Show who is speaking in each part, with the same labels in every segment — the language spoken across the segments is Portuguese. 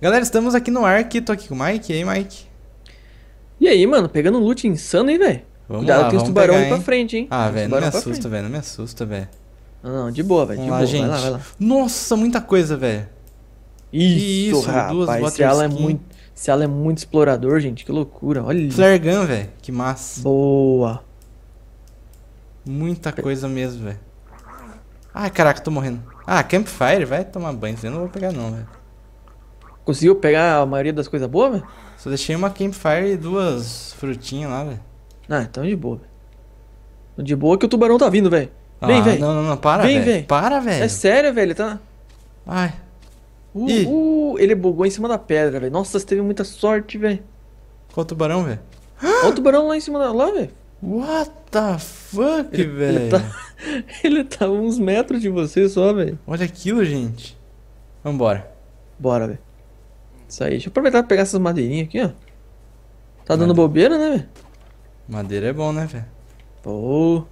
Speaker 1: Galera, estamos aqui no ar aqui, tô aqui com o Mike. E aí, Mike? E aí, mano, pegando um loot insano, hein, velho? Vamos Cuidado, lá, tem os pegar, aí pra frente, hein? Ah, velho, não me assusta, velho, não me assusta, velho. Não, não, de boa, velho, de lá, boa, gente. vai lá, vai lá. Nossa, muita coisa, velho. Isso, isso rapaz, duas esse ala, é muito, esse ala é muito explorador, gente, que loucura, olha. Flare gun, velho, que massa. Boa. Muita Pe coisa mesmo, velho. Ai, caraca, tô morrendo. Ah, campfire, vai tomar banho, eu não vou pegar não, velho. Conseguiu pegar a maioria das coisas boas, velho? Só deixei uma campfire e duas frutinhas lá, velho. Ah, então de boa, velho. De boa que o tubarão tá vindo, velho. Vem, ah, velho. Não, não, não, para, velho. Vem, vem. Para, é velho. É sério, velho, tá... Ai. Uh, uh, ele bugou em cima da pedra, velho. Nossa, você teve muita sorte, velho. Qual tubarão, velho? Olha o tubarão lá em cima da... Lá, velho. What the fuck, velho? Ele, tá... ele tá uns metros de você só, velho. Olha aquilo, gente. Vambora. Bora, velho. Isso aí. Deixa eu aproveitar pra pegar essas madeirinhas aqui, ó. Tá Madeira. dando bobeira, né, velho? Madeira é bom, né, velho? Pô.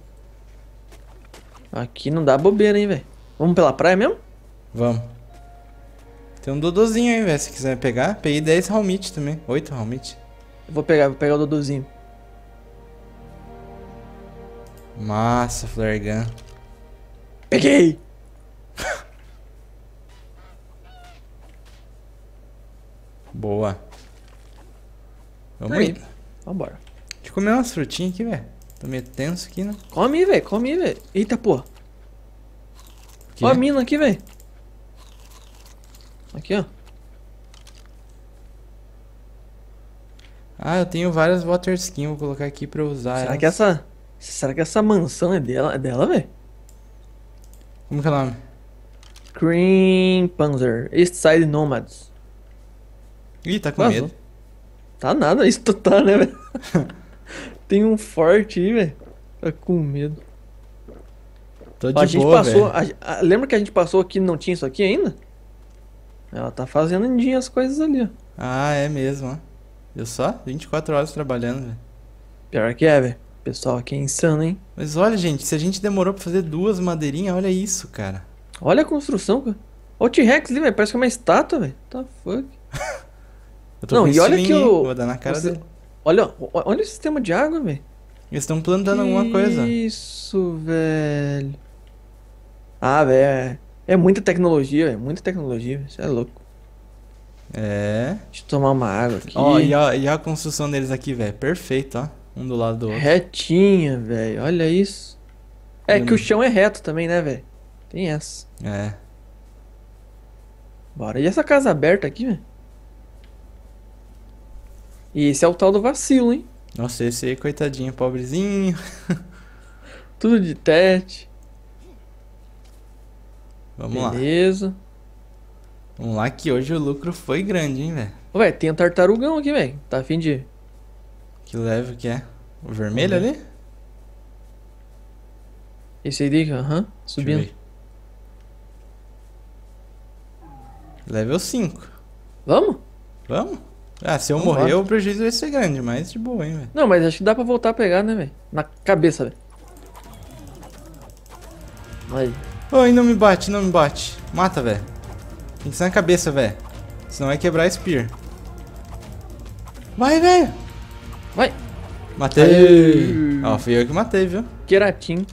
Speaker 1: Aqui não dá bobeira, hein, velho. Vamos pela praia mesmo? Vamos. Tem um dodozinho aí, velho, se quiser pegar. Peguei 10 realmente também. 8 realmente. vou pegar, vou pegar o dodozinho. Massa, flare gun. Peguei! Boa. Vamos aí. Vambora. Deixa eu comer umas frutinhas aqui, velho. Tô tá meio tenso aqui, né? Come, velho. Come, velho. Eita, pô. ó a mina aqui, velho. Aqui, ó. Ah, eu tenho várias water skins, vou colocar aqui pra usar. Será elas. que essa. Será que essa mansão é dela, é dela, velho? Como que é o nome? cream Panzer, East Side Nomads. Ih, tá com Vazou. medo. Tá nada, isso tá, tá né, velho? Tem um forte aí, velho. Tá com medo. Tô de a gente boa, passou, a, a, lembra que a gente passou aqui e não tinha isso aqui ainda? Ela tá fazendo indinha as coisas ali, ó. Ah, é mesmo, ó. Viu só? 24 horas trabalhando, velho. Pior que é, velho. Pessoal aqui é insano, hein? Mas olha, gente, se a gente demorou pra fazer duas madeirinhas, olha isso, cara. Olha a construção, cara. Olha o T-Rex ali, velho. Parece que é uma estátua, velho. Tá fuck. Eu tô não, com e olha que eu... Vou dar na cara Você... dele. Olha, olha o sistema de água, velho. Eles estão plantando que alguma coisa. Isso, velho. Ah, velho. É, é muita tecnologia, velho. Muita tecnologia. Isso é louco. É. Deixa eu tomar uma água aqui. Ó, e, ó, e a construção deles aqui, velho. Perfeito, ó. Um do lado do outro. Retinha, velho. Olha isso. É que o chão é reto também, né, velho? Tem essa. É. Bora. E essa casa aberta aqui, velho? E esse é o tal do vacilo, hein? Nossa, esse aí, coitadinho, pobrezinho. Tudo de tete. Vamos Beleza. lá. Beleza. Vamos lá que hoje o lucro foi grande, hein, velho? Ué, tem um tartarugão aqui, velho. Tá afim de... Que leve que é? O vermelho uhum. ali? Esse aí, aham, uhum, subindo. Level 5. Vamos? Vamos? Ah, se eu não morrer, o prejuízo vai ser grande, mas de boa, hein, velho. Não, mas acho que dá pra voltar a pegar, né, velho? Na cabeça, velho. Aí. Ai, não me bate, não me bate. Mata, velho. Tem que ser na cabeça, velho. Senão vai quebrar a spear. Vai, velho. Vai. Matei. Aê. Ó, fui eu que matei, viu? Queratin.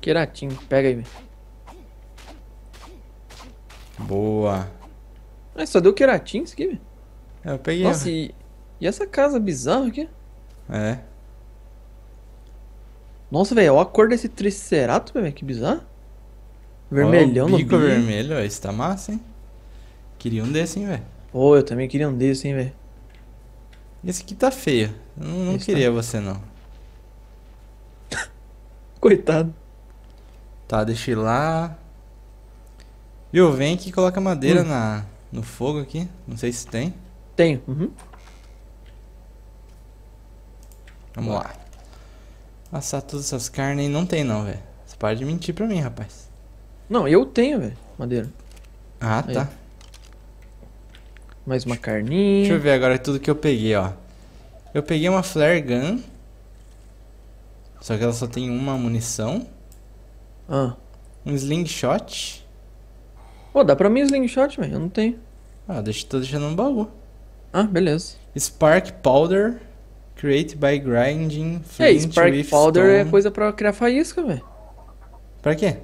Speaker 1: Queratin. Pega aí, velho. Boa. Mas só deu queratin isso aqui, velho. É, eu peguei. Nossa, e, e essa casa bizarra aqui? É. Nossa, velho, olha a cor desse Triceratops, velho, que bizarro. Vermelhão no bico. bico vermelho, véio. esse tá massa, hein? Queria um desse, hein, velho. Pô, oh, eu também queria um desse, hein, velho. Esse aqui tá feio. Eu não, não tá queria tá... você, não. Coitado. Tá, deixa lá. Viu, vem aqui e coloca madeira hum. na, no fogo aqui. Não sei se tem. Tenho. Uhum. Vamos lá. Assar todas essas carnes não tem não, velho. Você para de mentir pra mim, rapaz. Não, eu tenho, velho. Madeira. Ah, Aí. tá. Mais uma carninha. Deixa eu ver agora tudo que eu peguei, ó. Eu peguei uma flare gun. Só que ela só tem uma munição. Ah. Um slingshot. Pô, oh, dá pra mim o slingshot, velho. Eu não tenho. Ah, deixa, tô deixando um baú. Ah, beleza. Spark Powder, create by grinding é, flint é, Spark with Powder stone. é coisa pra criar faísca, velho. Pra quê?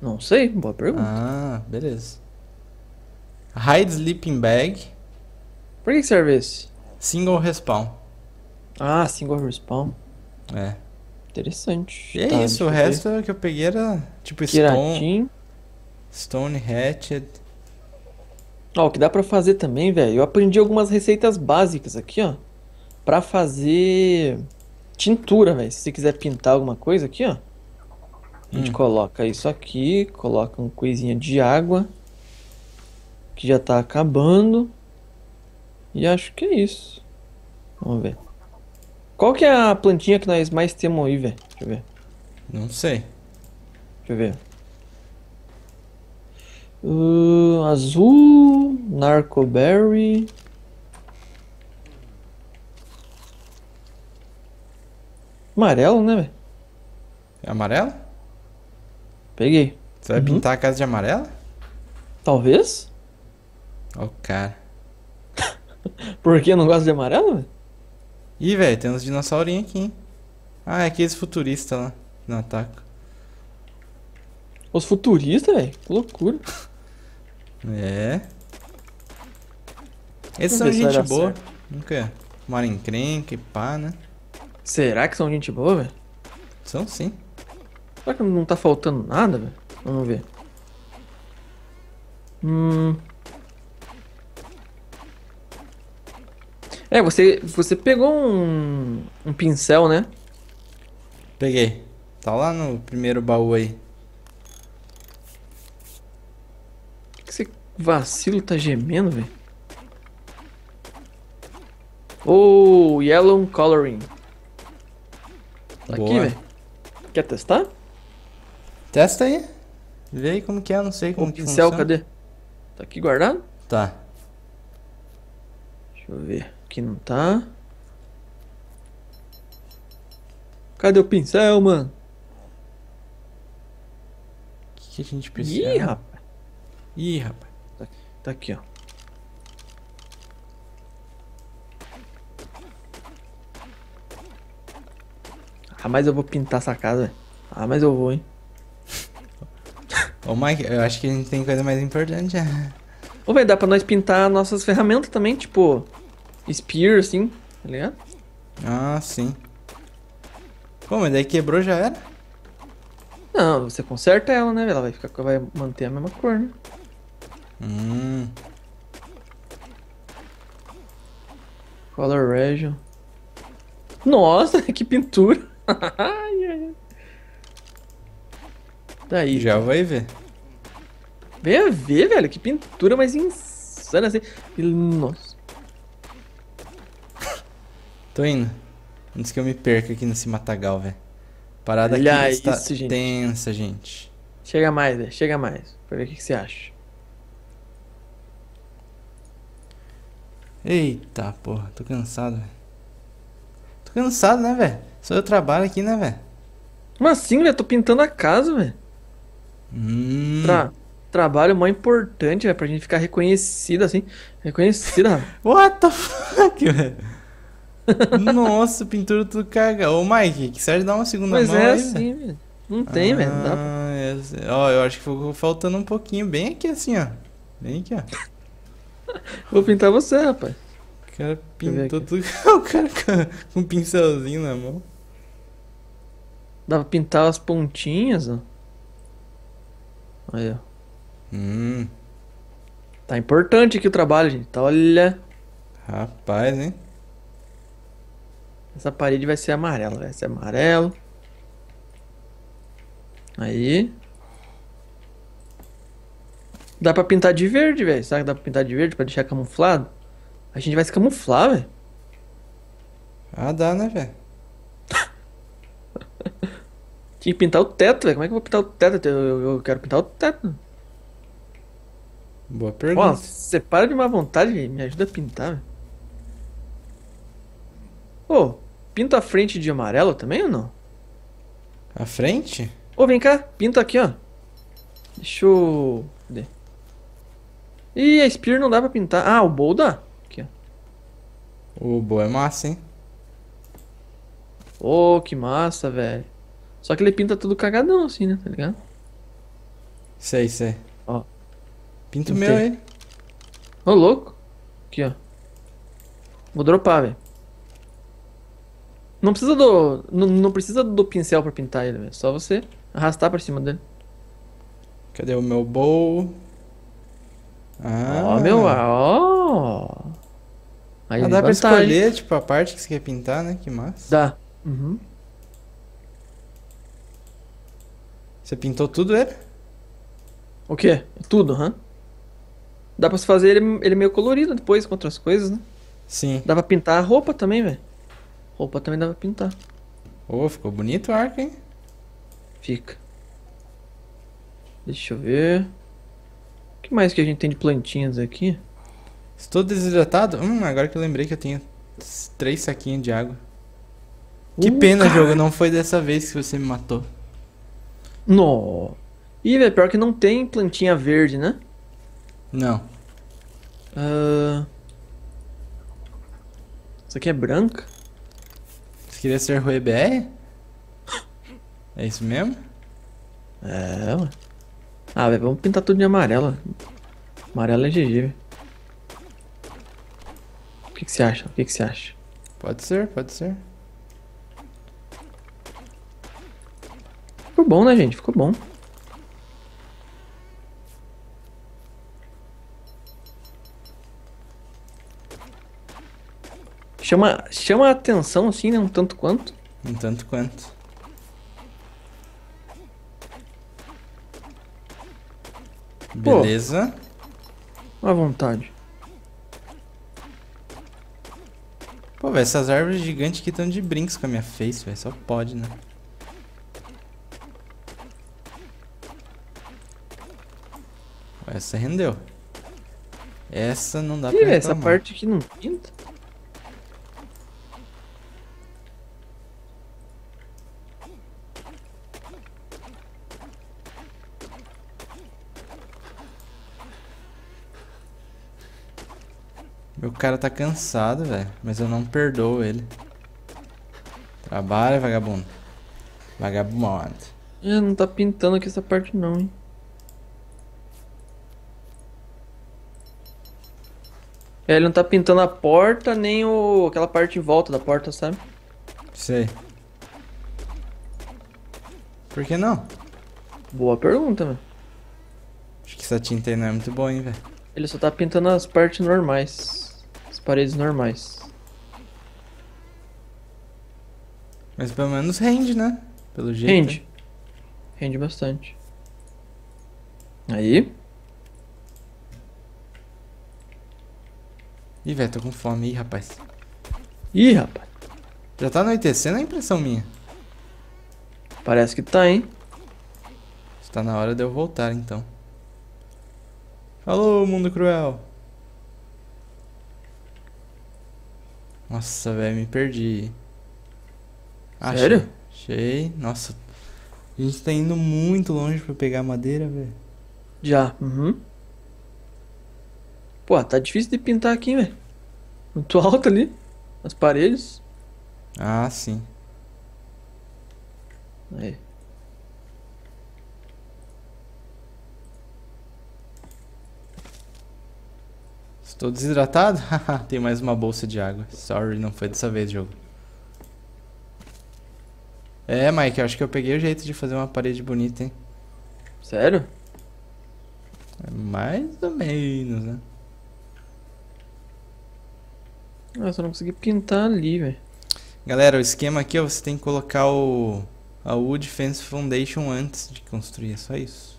Speaker 1: Não sei, boa pergunta. Ah, beleza. Hide Sleeping Bag. Por que serve esse? Single Respawn. Ah, Single Respawn. É. Interessante. E é tá, é isso, o resto ver. que eu peguei era tipo Kiratin. Stone. Stone Hatchet. Ó, o que dá pra fazer também, velho, eu aprendi algumas receitas básicas aqui, ó. Pra fazer tintura, velho. Se você quiser pintar alguma coisa aqui, ó. A gente hum. coloca isso aqui, coloca uma coisinha de água. Que já tá acabando. E acho que é isso. Vamos ver. Qual que é a plantinha que nós mais temos aí, velho? Deixa eu ver. Não sei. Deixa eu ver. Uh, azul, Narcoberry. Amarelo, né, velho? É amarelo? Peguei. Você vai uhum. pintar a casa de amarela? Talvez. Ó, oh, cara. Por que eu não gosto de amarelo, velho? Ih, velho, tem uns dinossaurinhos aqui, hein? Ah, é aqueles futuristas lá. Não, ataca. Os futuristas, velho? Que loucura. É. Esses são gente boa. Nunca mora em pá, né? Será que são gente boa, velho? São sim. Será que não tá faltando nada, velho? Vamos ver. Hum. É, você, você pegou um, um pincel, né? Peguei. Tá lá no primeiro baú aí. Vacilo tá gemendo, velho. Oh, Yellow Coloring. Tá Boa. aqui, velho. Quer testar? Testa aí. Vê aí como que é, não sei como o que pincel, funciona. cadê? Tá aqui guardado? Tá. Deixa eu ver. Aqui não tá. Cadê o pincel, mano? O que, que, a gente precisa? Ih, rapaz. Ih, rapaz. Tá aqui, ó. Ah, mas eu vou pintar essa casa, velho. Ah, mas eu vou, hein. Ô, Mike, eu acho que a gente tem coisa mais importante. Ô, velho, dá pra nós pintar nossas ferramentas também, tipo... Spear, assim, tá ligado? Ah, sim. Pô, mas daí quebrou já era? Não, você conserta ela, né? Ela vai, ficar, vai manter a mesma cor, né? Hum. Color Region. Nossa, que pintura! Daí. Já vai ver. Vem ver, velho. Que pintura mais insana assim. Nossa. Tô indo. Antes que eu me perca aqui nesse matagal, velho. Parada Olha aqui tá isso, está gente. tensa, gente. Chega mais, velho. Chega mais. Pra ver o que, que você acha. Eita, porra, tô cansado, velho. Tô cansado, né, velho? Só eu trabalho aqui, né, velho? Mas sim, velho? Tô pintando a casa, velho. Hum. Tra trabalho mó importante, velho, pra gente ficar reconhecido assim. Reconhecida, What the fuck, velho? Nossa, pintura tudo caga. Ô, Mike, que serve dar uma segunda pois mão é aí, assim, velho. Não tem, ah, velho. Não dá pra... Ah, é, é, ó, eu acho que ficou faltando um pouquinho. Bem aqui, assim, ó. Bem aqui, ó. Vou pintar você, rapaz. O cara pintou tudo. o cara com um pincelzinho na mão. Dá pra pintar as pontinhas, ó. Aí, ó. Hum. Tá importante aqui o trabalho, gente. Tá, olha. Rapaz, hein? Essa parede vai ser amarela, vai ser amarelo. Aí. Dá pra pintar de verde, velho. Será que dá pra pintar de verde pra deixar camuflado? A gente vai se camuflar, velho. Ah, dá, né, velho? Tinha que pintar o teto, velho. Como é que eu vou pintar o teto? Eu, eu, eu quero pintar o teto. Boa pergunta. Ó, você para de má vontade, véio. me ajuda a pintar, velho. Ô, pinta a frente de amarelo também ou não? A frente? Ô, vem cá, pinta aqui, ó. Deixa eu e a Spear não dá pra pintar. Ah, o Bow dá. Aqui, ó. O Bow é massa, hein? Ô, oh, que massa, velho. Só que ele pinta tudo cagadão assim, né? Tá ligado? Sei, sei. Ó. Pinta o meu aí. Ô, oh, louco. Aqui, ó. Vou dropar, velho. Não precisa do. Não, não, precisa do pincel pra pintar ele, velho. Só você arrastar pra cima dele. Cadê o meu bowl? Ah. Ó, meu, ó. Aí ah, dá pra escolher, tipo, a parte que você quer pintar, né? Que massa. Dá. Uhum. Você pintou tudo ele? É? O quê? Tudo, hã? Huh? Dá pra fazer ele, ele meio colorido depois com outras coisas, né? Sim. Dá pra pintar a roupa também, velho. Roupa também dá pra pintar. Ô, oh, ficou bonito o arco, hein? Fica. Deixa eu ver que mais que a gente tem de plantinhas aqui? Estou desidratado? Hum, agora que eu lembrei que eu tenho três saquinhos de água. Uh, que pena, cara. jogo, não foi dessa vez que você me matou. No. Ih, velho, pior que não tem plantinha verde, né? Não. Uh... Isso aqui é branca? Você queria ser Rui BR? É isso mesmo? É, ué. Ah, velho, vamos pintar tudo de amarelo. Amarelo é GG, velho. O que, você acha? O que, que você acha? Pode ser, pode ser. Ficou bom, né, gente? Ficou bom. Chama, chama a atenção, assim, né? Um tanto quanto. Um tanto quanto. Beleza. Pô, à vontade. Pô, velho, essas árvores gigantes que estão de brinks com a minha face, velho. Só pode, né? Essa rendeu. Essa não dá e pra reclamar. essa parte aqui não pinta? O cara tá cansado, velho. Mas eu não perdoo ele. Trabalha, vagabundo. Vagabundo. É, não tá pintando aqui essa parte não, hein. É, ele não tá pintando a porta, nem o... aquela parte em volta da porta, sabe? Sei. Por que não? Boa pergunta, velho. Acho que essa tinta aí não é muito boa, hein, velho. Ele só tá pintando as partes normais paredes normais. Mas pelo menos rende, né? Pelo jeito. Rende. Rende bastante. Aí. Ih, velho, tô com fome. Ih, rapaz. Ih, rapaz. Já tá anoitecendo a impressão minha. Parece que tá, hein? Está na hora de eu voltar, então. Falou, mundo cruel! Nossa, velho, me perdi. Sério? Achei. Nossa. A gente tá indo muito longe pra pegar madeira, velho. Já. Uhum. Pô, tá difícil de pintar aqui, velho. Muito alto ali. As paredes. Ah, sim. Aí. Estou desidratado? Tem mais uma bolsa de água. Sorry, não foi dessa vez, jogo. É, Mike, eu acho que eu peguei o jeito de fazer uma parede bonita, hein? Sério? É mais ou menos, né? Ah, só não consegui pintar tá ali, velho. Galera, o esquema aqui, ó, você tem que colocar o a Wood Fence Foundation antes de construir, é só isso.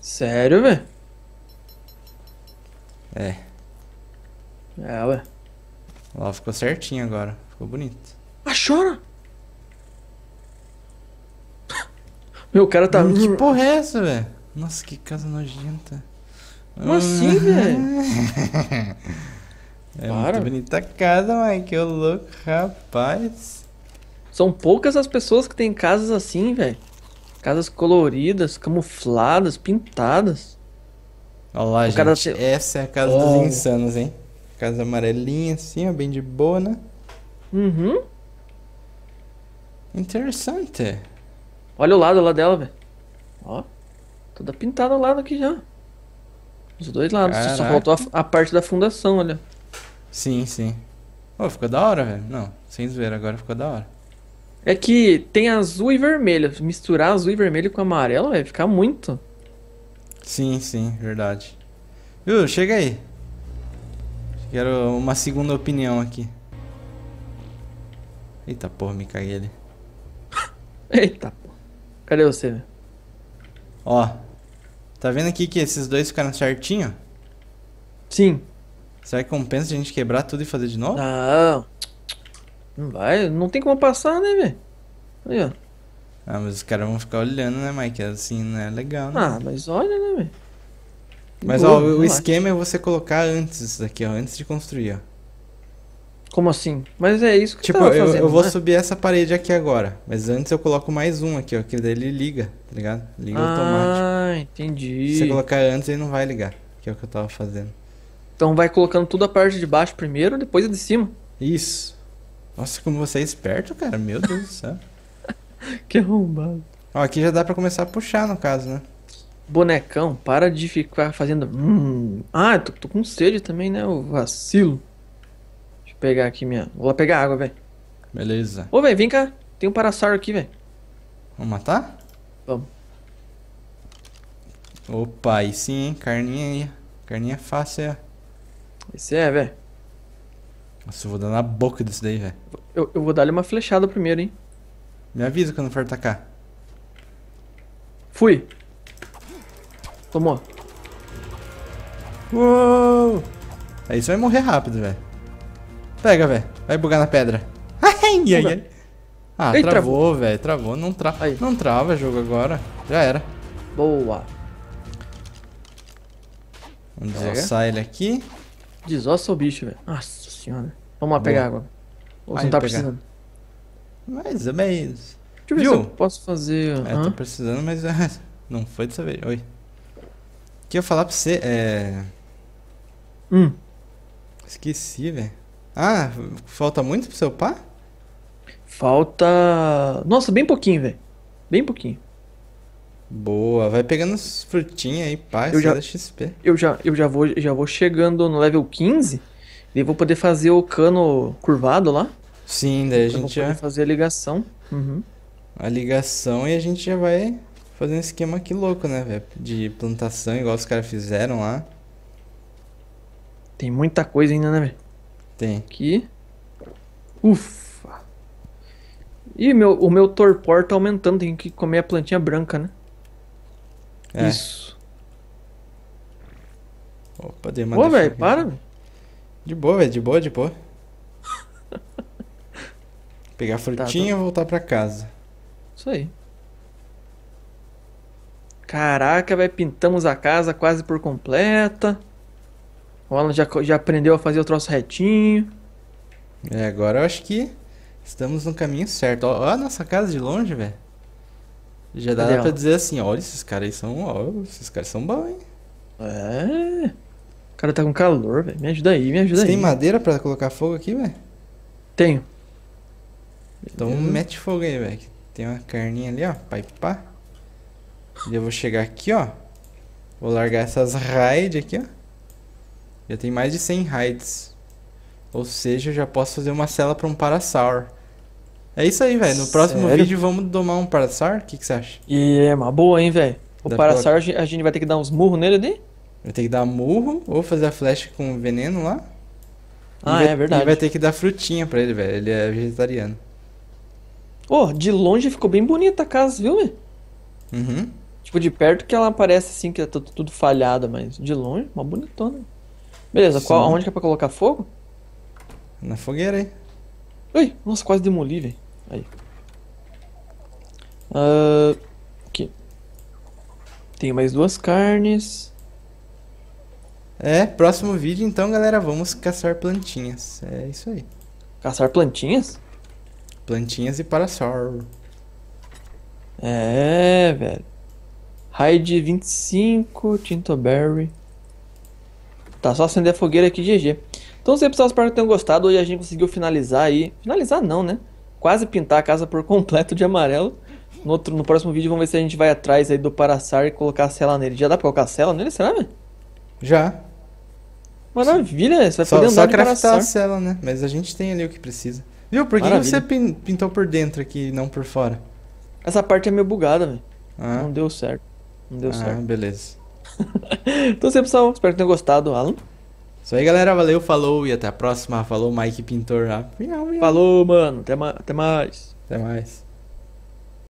Speaker 1: Sério, velho? É. É, ué. Lá ficou certinho agora. Ficou bonito. Ah, chora! Meu cara tá. Hum, que porra é essa, velho? Nossa, que casa nojenta. Como assim, hum. velho? é Para. muito bonita a casa, mãe. Que louco, rapaz. São poucas as pessoas que têm casas assim, velho. Casas coloridas, camufladas, pintadas. Olha lá, o gente. Cara... Essa é a casa oh. dos insanos, hein? Casa amarelinha, assim, ó, bem de boa, né? Uhum. Interessante. Olha o lado lá dela, velho. Ó. Toda pintada o lado aqui já. Os dois lados. Caraca. Só faltou a, a, parte da fundação, olha. Sim, sim. Oh, ficou da hora, velho. Não, sem ver agora ficou da hora. É que tem azul e vermelho. Misturar azul e vermelho com amarelo, vai ficar muito. Sim, sim, verdade. Viu? Chega aí. Quero uma segunda opinião aqui. Eita porra, me caguei ali. Eita porra. Cadê você, Ó. Tá vendo aqui que esses dois ficaram certinho? Sim. Será que compensa a gente quebrar tudo e fazer de novo? Não. Não vai, não tem como passar, né, velho? Aí, ó. Ah, mas os caras vão ficar olhando, né, Mike? Assim, não é legal, né? Ah, mas olha, mas Boa, ó, o esquema é você colocar antes isso daqui, ó, antes de construir, ó. Como assim? Mas é isso que tipo, eu, fazendo, Tipo, eu vou né? subir essa parede aqui agora, mas antes eu coloco mais um aqui, ó, que daí ele liga, tá ligado? Liga ah, automático. Ah, entendi. Se você colocar antes, ele não vai ligar, que é o que eu tava fazendo. Então vai colocando tudo a parte de baixo primeiro, depois a de cima. Isso. Nossa, como você é esperto, cara. Meu Deus do céu. que arrombado. Ó, aqui já dá pra começar a puxar, no caso, né? Bonecão, para de ficar fazendo. Hum. Ah, tô, tô com sede também, né? O vacilo. Deixa eu pegar aqui minha. Vou lá pegar água, velho. Beleza. Ô, velho, vem cá. Tem um parasauro aqui, velho. Vamos matar? Vamos. Opa, aí sim, hein? Carninha aí. Carninha é fácil é, Esse é, velho. Nossa, eu vou dar na boca desse daí, velho. Eu, eu vou dar-lhe uma flechada primeiro, hein? Me avisa quando for atacar. Fui. Tomou. Uou! Aí você vai morrer rápido, velho. Pega, velho. Vai bugar na pedra. Ai, ai, ai. Ah, Ei, travou, velho. Travou. Não, tra aí. não trava jogo agora. Já era. Boa. Vamos desossar ele aqui. Desossa o bicho, velho. Nossa senhora. Vamos lá Boa. pegar água. Ou você não tá pegar. precisando? Mas é menos. Deixa eu ver Viu? se eu posso fazer... É, tô precisando, mas não foi dessa vez. Oi que eu falar pra você é. Hum. Esqueci, velho. Ah, falta muito pro seu pá? Falta. Nossa, bem pouquinho, velho. Bem pouquinho. Boa, vai pegando as frutinhas aí, pá, eu já, XP. Eu já, eu já vou, já vou chegando no level 15 e vou poder fazer o cano curvado lá. Sim, daí a gente já. fazer a ligação. Uhum. A ligação e a gente já vai fazer um esquema aqui louco, né, velho? De plantação, igual os caras fizeram lá. Tem muita coisa ainda, né, velho? Tem. Aqui. Ufa. Ih, meu, o meu torpor tá aumentando. Tem que comer a plantinha branca, né? É. Isso. Opa, dei uma Pô, velho, para. De boa, velho, de boa, de boa. Pegar frutinha tá, tô... Tá. e voltar pra casa. Isso aí. Caraca, vai pintamos a casa quase por completa. O Alan já, já aprendeu a fazer o troço retinho. É, agora eu acho que estamos no caminho certo. Ó, ó a nossa casa de longe, velho. Já dá Cadê pra dizer assim, olha, esses caras aí são. Ó, esses caras são bons, hein? É. O cara tá com calor, velho. Me ajuda aí, me ajuda Você aí. Tem madeira pra colocar fogo aqui, velho? Tenho. Então Beleza. mete fogo aí, velho. Tem uma carninha ali, ó. Pai pá. Eu vou chegar aqui, ó. Vou largar essas raids aqui, ó. Já tem mais de 100 raids. Ou seja, eu já posso fazer uma cela para um Parasaur. É isso aí, velho. No próximo Sério? vídeo vamos domar um Parasaur? O que, você acha? E é uma boa, hein, velho. O Dá Parasaur pra... a gente vai ter que dar uns murros nele ali? Vai ter que dar murro ou fazer a flecha com veneno lá. Ah, vai, é verdade. E vai ter que dar frutinha pra ele, velho. Ele é vegetariano. Oh, de longe ficou bem bonita a casa, viu, velho? Uhum. Tipo, de perto que ela parece assim, que tá tudo falhada, mas de longe, uma bonitona. Beleza, qual, onde que é pra colocar fogo? Na fogueira aí. Ui, nossa, quase demoli, velho. Aí. Uh, aqui. Tem mais duas carnes. É, próximo vídeo então, galera, vamos caçar plantinhas. É isso aí. Caçar plantinhas? Plantinhas e parasol É, velho. Raid 25, Tintoberry. Tá, só acender a fogueira aqui, GG. Então, se pessoal, espero que tenham gostado. Hoje a gente conseguiu finalizar aí. Finalizar não, né? Quase pintar a casa por completo de amarelo. No, outro, no próximo vídeo vamos ver se a gente vai atrás aí do Paraçar e colocar a cela nele. Já dá pra colocar a cela nele, será, velho? Já. Maravilha, né? você vai só, poder andar só craftar a cela, né? Mas a gente tem ali o que precisa. Viu, por que você pintou por dentro aqui e não por fora? Essa parte é meio bugada, velho. Ah. Não deu certo. Não deu ah, certo. beleza. então é pessoal. Espero que tenham gostado, Alan. Isso aí, galera. Valeu, falou e até a próxima. Falou, Mike Pintor. Ah, falou, mano. Até, ma até mais. Até mais.